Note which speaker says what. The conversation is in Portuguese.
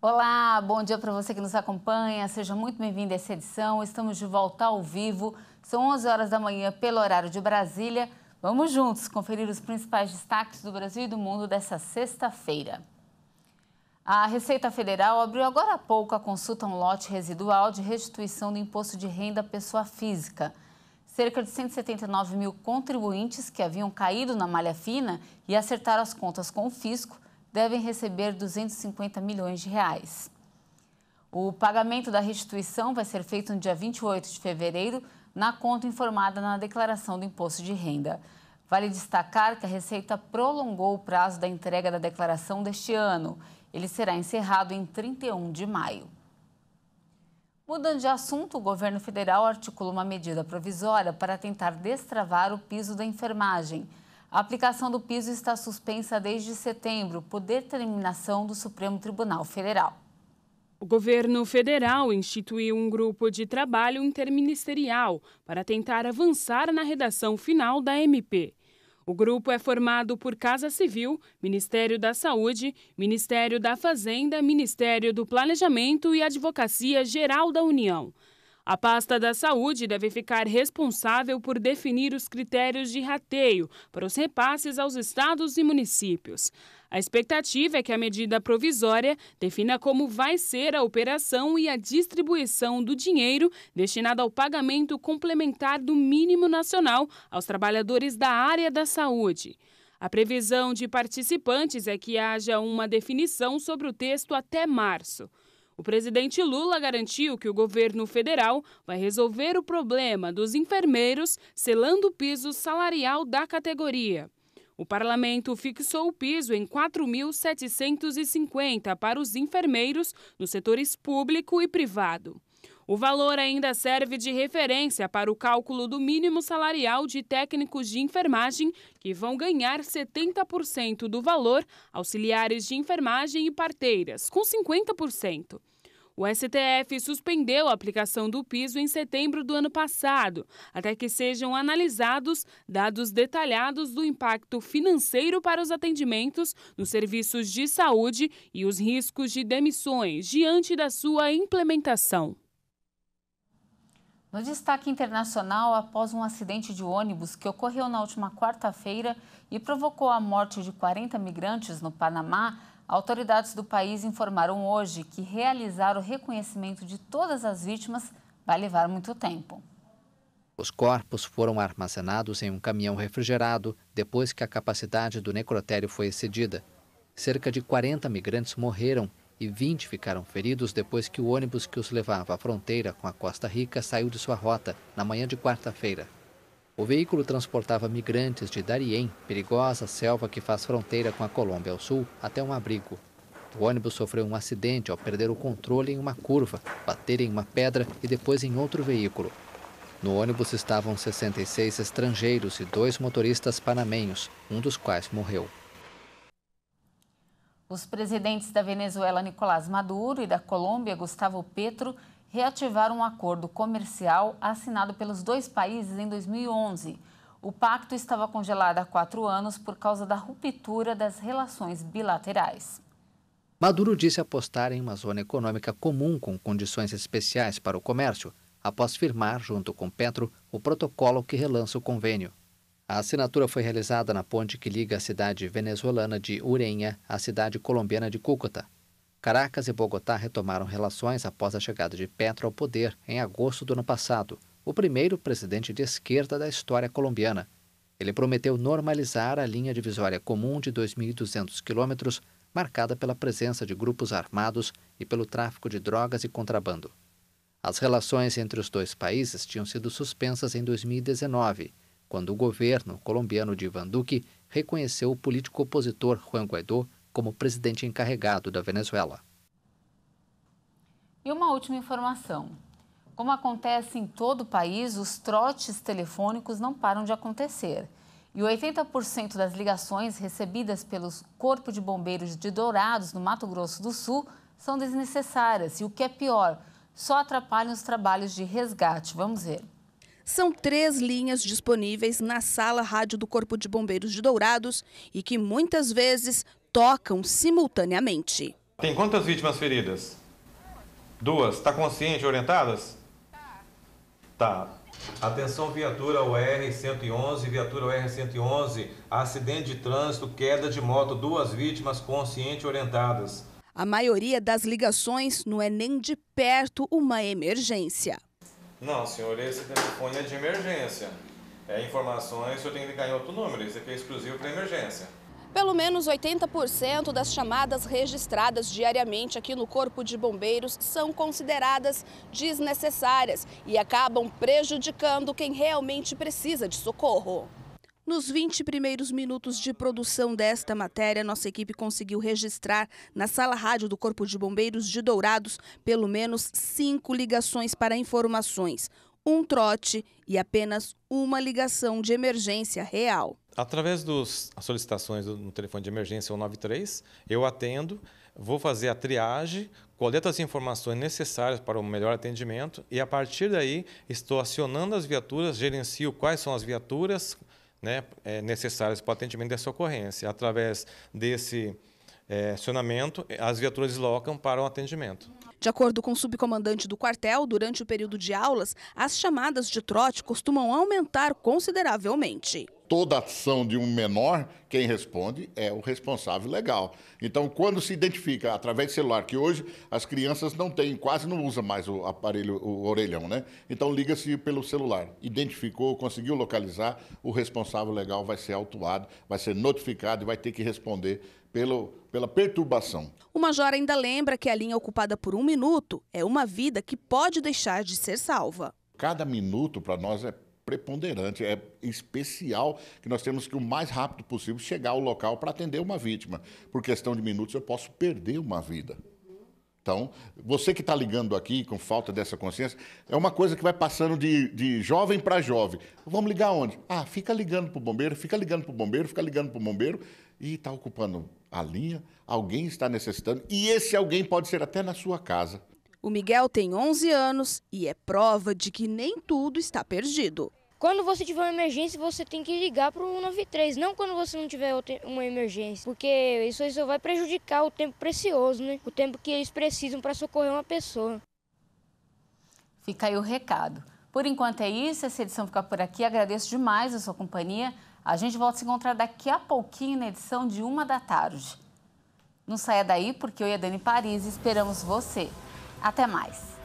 Speaker 1: Olá, bom dia para você que nos acompanha. Seja muito bem-vindo a essa edição. Estamos de volta ao vivo. São 11 horas da manhã pelo horário de Brasília. Vamos juntos conferir os principais destaques do Brasil e do mundo dessa sexta-feira. A Receita Federal abriu agora há pouco a consulta a um lote residual de restituição do imposto de renda à pessoa física. Cerca de 179 mil contribuintes que haviam caído na malha fina e acertaram as contas com o fisco devem receber 250 milhões de reais. O pagamento da restituição vai ser feito no dia 28 de fevereiro, na conta informada na declaração do imposto de renda. Vale destacar que a Receita prolongou o prazo da entrega da declaração deste ano. Ele será encerrado em 31 de maio. Mudando de assunto, o governo federal articula uma medida provisória para tentar destravar o piso da enfermagem. A aplicação do piso está suspensa desde setembro, por determinação do Supremo Tribunal Federal. O
Speaker 2: governo federal instituiu um grupo de trabalho interministerial para tentar avançar na redação final da MP. O grupo é formado por Casa Civil, Ministério da Saúde, Ministério da Fazenda, Ministério do Planejamento e Advocacia Geral da União. A pasta da saúde deve ficar responsável por definir os critérios de rateio para os repasses aos estados e municípios. A expectativa é que a medida provisória defina como vai ser a operação e a distribuição do dinheiro destinado ao pagamento complementar do mínimo nacional aos trabalhadores da área da saúde. A previsão de participantes é que haja uma definição sobre o texto até março. O presidente Lula garantiu que o governo federal vai resolver o problema dos enfermeiros, selando o piso salarial da categoria. O parlamento fixou o piso em 4.750 para os enfermeiros nos setores público e privado. O valor ainda serve de referência para o cálculo do mínimo salarial de técnicos de enfermagem, que vão ganhar 70% do valor, auxiliares de enfermagem e parteiras, com 50%. O STF suspendeu a aplicação do piso em setembro do ano passado, até que sejam analisados dados detalhados do impacto financeiro para os atendimentos nos serviços de saúde e os riscos de demissões diante da sua implementação.
Speaker 1: No destaque internacional, após um acidente de ônibus que ocorreu na última quarta-feira e provocou a morte de 40 migrantes no Panamá, autoridades do país informaram hoje que realizar o reconhecimento de todas as vítimas vai levar muito tempo.
Speaker 3: Os corpos foram armazenados em um caminhão refrigerado depois que a capacidade do necrotério foi excedida. Cerca de 40 migrantes morreram e 20 ficaram feridos depois que o ônibus que os levava à fronteira com a Costa Rica saiu de sua rota na manhã de quarta-feira. O veículo transportava migrantes de Darien, perigosa selva que faz fronteira com a Colômbia ao sul, até um abrigo. O ônibus sofreu um acidente ao perder o controle em uma curva, bater em uma pedra e depois em outro veículo. No ônibus estavam 66 estrangeiros e dois motoristas panamenhos, um dos quais morreu.
Speaker 1: Os presidentes da Venezuela, Nicolás Maduro, e da Colômbia, Gustavo Petro, reativaram um acordo comercial assinado pelos dois países em 2011. O pacto estava congelado há quatro anos por causa da ruptura das relações bilaterais.
Speaker 3: Maduro disse apostar em uma zona econômica comum com condições especiais para o comércio, após firmar, junto com Petro, o protocolo que relança o convênio. A assinatura foi realizada na ponte que liga a cidade venezuelana de Urenha à cidade colombiana de Cúcuta. Caracas e Bogotá retomaram relações após a chegada de Petro ao poder em agosto do ano passado, o primeiro presidente de esquerda da história colombiana. Ele prometeu normalizar a linha divisória comum de 2.200 quilômetros, marcada pela presença de grupos armados e pelo tráfico de drogas e contrabando. As relações entre os dois países tinham sido suspensas em 2019 quando o governo colombiano de Ivan Duque reconheceu o político opositor Juan Guaidó como presidente encarregado da Venezuela.
Speaker 1: E uma última informação. Como acontece em todo o país, os trotes telefônicos não param de acontecer. E 80% das ligações recebidas pelos Corpo de Bombeiros de Dourados, no Mato Grosso do Sul, são desnecessárias. E o que é pior, só atrapalham os trabalhos de resgate. Vamos ver. São três
Speaker 4: linhas disponíveis na sala rádio do Corpo de Bombeiros de Dourados e que muitas vezes tocam simultaneamente.
Speaker 5: Tem quantas vítimas feridas? Duas. Está consciente, orientadas? Tá. tá. Atenção, viatura UR-111, viatura UR-111, acidente de trânsito, queda de moto, duas vítimas consciente orientadas.
Speaker 4: A maioria das ligações não é nem de perto uma emergência.
Speaker 5: Não, senhor, esse telefone é de emergência. É informações, o senhor tem que ligar em outro número. Esse aqui é exclusivo para emergência.
Speaker 4: Pelo menos 80% das chamadas registradas diariamente aqui no Corpo de Bombeiros são consideradas desnecessárias e acabam prejudicando quem realmente precisa de socorro. Nos 20 primeiros minutos de produção desta matéria, nossa equipe conseguiu registrar na sala rádio do Corpo de Bombeiros de Dourados pelo menos cinco ligações para informações, um trote e apenas uma ligação de emergência real.
Speaker 5: Através das solicitações no telefone de emergência 193, eu atendo, vou fazer a triagem, coleto as informações necessárias para o melhor atendimento e, a partir daí, estou acionando as viaturas, gerencio quais são as viaturas, né, é necessárias para o atendimento dessa ocorrência. Através desse é, acionamento, as viaturas deslocam para o atendimento.
Speaker 4: De acordo com o subcomandante do quartel, durante o período de aulas, as chamadas de trote costumam aumentar consideravelmente.
Speaker 6: Toda ação de um menor, quem responde é o responsável legal. Então, quando se identifica através de celular, que hoje as crianças não têm, quase não usam mais o aparelho, o orelhão, né? Então, liga-se pelo celular. Identificou, conseguiu localizar, o responsável legal vai ser autuado, vai ser notificado e vai ter que responder pelo, pela perturbação.
Speaker 4: O major ainda lembra que a linha ocupada por um minuto
Speaker 6: é uma vida que pode deixar de ser salva. Cada minuto para nós é preponderante, é especial que nós temos que o mais rápido possível chegar ao local para atender uma vítima. Por questão de minutos eu posso perder uma vida. Então, você que está ligando aqui com falta dessa consciência, é uma coisa que vai passando de, de jovem para jovem. Vamos ligar onde? Ah, fica ligando para o bombeiro, fica ligando para o bombeiro, fica ligando para o bombeiro e está ocupando a linha, alguém está necessitando e esse alguém pode ser até na sua casa.
Speaker 4: O Miguel tem 11 anos e é prova de que nem tudo está perdido.
Speaker 6: Quando você tiver uma emergência, você tem que ligar para o 193, não quando você não tiver uma emergência, porque isso só vai prejudicar o tempo precioso, né? O tempo que eles precisam para socorrer uma pessoa.
Speaker 1: Fica aí o recado. Por enquanto é isso, essa edição fica por aqui. Agradeço demais a sua companhia. A gente volta a se encontrar daqui a pouquinho na edição de uma da tarde. Não saia daí, porque eu e a Dani Paris esperamos você. Até mais!